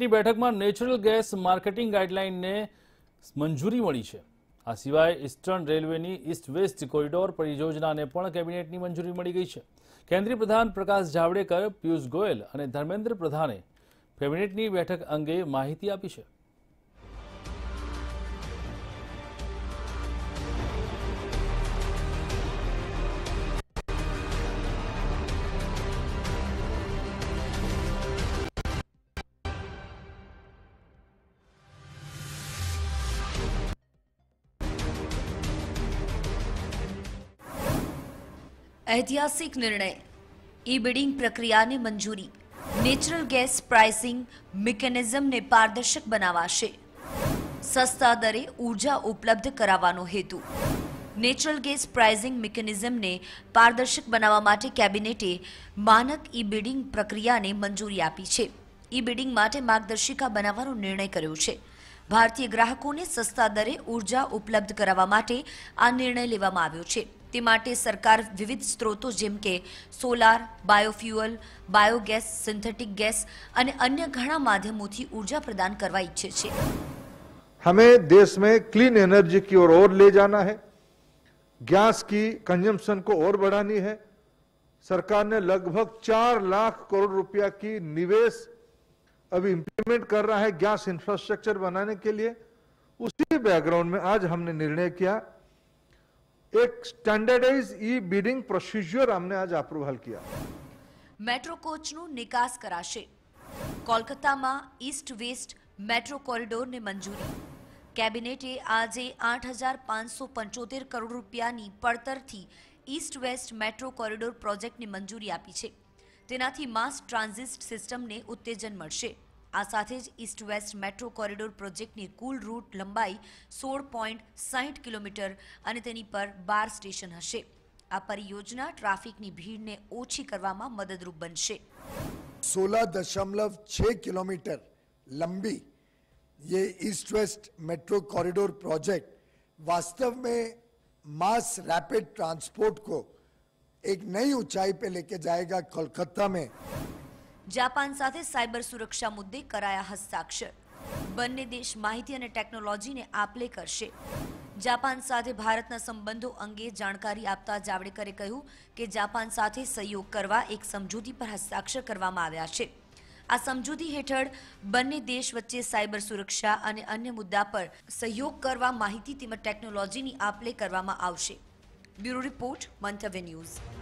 ની બેઠકમાં natural gas marketing ગાઈડલાઇનને મંજૂરી મળી છે આ સિવાય ઇસ્ટર્ન રેલવેની ઇસ્ટ વેસ્ટ કોરિડોર પરિયોજનાને પણ કેબિનેટની મંજૂરી મળી ગઈ છે કેન્દ્રીય પ્રધાન પ્રકાશ જાવડેકર પિયુષ ગોયલ અને ધર્મેન્દ્ર પ્રધાને કેબિનેટની બેઠક અંગે માહિતી આપી છે ઐતિહાસિક નિર્ણય ઈ બિડિંગ પ્રક્રિયાને મંજૂરી નેચરલ ગેસ પ્રાઇસિંગ મિકેનિઝમને પારદર્શક બનાવાશે સસ્તા દરે ઉર્જા ઉપલબ્ધ કરાવવાનો હેતુ નેચરલ ગેસ પ્રાઇઝિંગ મિકેનિઝમને પારદર્શક બનાવવા માટે કેબિનેટે માનક ઈ બિડિંગ પ્રક્રિયાને મંજૂરી આપી છે ઈ બિડિંગ માટે માર્ગદર્શિકા બનાવવાનો નિર્ણય કર્યો છે ભારતીય ગ્રાહકોને સસ્તા દરે ઉર્જા ઉપલબ્ધ કરાવવા માટે આ નિર્ણય લેવામાં આવ્યો છે सरकार विविध સરકાર વિવિધ સ્ત્રોતો જેમ કે solar biofuel biogas synthetic gas અને અન્ય ઘણા માધ્યમોથી ઊર્જા પ્રદાન કરવા हमें देश में क्लीन एनर्जी की ओर और ले जाना है गैस की कंजम्पशन को और बढ़ानी है सरकार ने लगभग चार लाख करोड़ रुपया की निवेश अभी इम्प्लीमेंट कर रहा है गैस इंफ्रास्ट्रक्चर बनाने के लिए उसी बैकग्राउंड में आज हमने निर्णय किया एक स्टैंडर्डाइज ई बिडिंग प्रोसीजर हमने आज अप्रूवल किया મેટ્રો કોચનું નિકાસ કરાશે કોલકાતામાં ઈસ્ટ વેસ્ટ મેટ્રો કોરિડોરને મંજૂરી કેબિનેટે આજે આઠ હજાર પાંચસો પંચોતેર કરોડ રૂપિયાની પડતરથી ઈસ્ટ વેસ્ટ મેટ્રો કોરિડોર પ્રોજેક્ટને મંજૂરી આપી છે તેનાથી માસ ટ્રાન્ઝિટ સિસ્ટમને ઉત્તેજન મળશે આ સાથે જ ઈસ્ટ વેસ્ટ મેટ્રો કોરિડોર પ્રોજેક્ટની કુલ રૂટ લંબાઈ સોળ પોઈન્ટ સાહીઠ કિલોમીટર અને તેની પર બાર સ્ટેશન હશે આ પરિયોજના ટ્રાફિકની ભીડને ઓછી કરવામાં મદદરૂપ બનશે સોળ દશમલવ છ કિલોમીટર લંબી ये east west metro corridor project वास्तव में मास रैपिड ट्रांसपोर्ट को एक नई ऊंचाई पे लेके જાયગા कोलकाता में જાપાન સાથે સાયબર સુરક્ષા મુદ્દે કરાયા હસ્તાક્ષર બંને દેશ માહિતી અને ટેકનોલોજીને આપલે કરશે જાપાન સાથે ભારતના સંબંધો અંગે જાણકારી આપતા જાવડેકરે કહ્યું કે જાપાન સાથે સહયોગ કરવા એક સમજૂતી પર હસ્તાક્ષર કરવામાં આવ્યા છે આ સમજૂતી હેઠળ બંને દેશ વચ્ચે સાયબર સુરક્ષા અને અન્ય મુદ્દા પર સહયોગ કરવા માહિતી તેમજ ટેકનોલોજીની આપલે કરવામાં આવશે બ્યુરો રિપોર્ટ મંતવ્ય ન્યૂઝ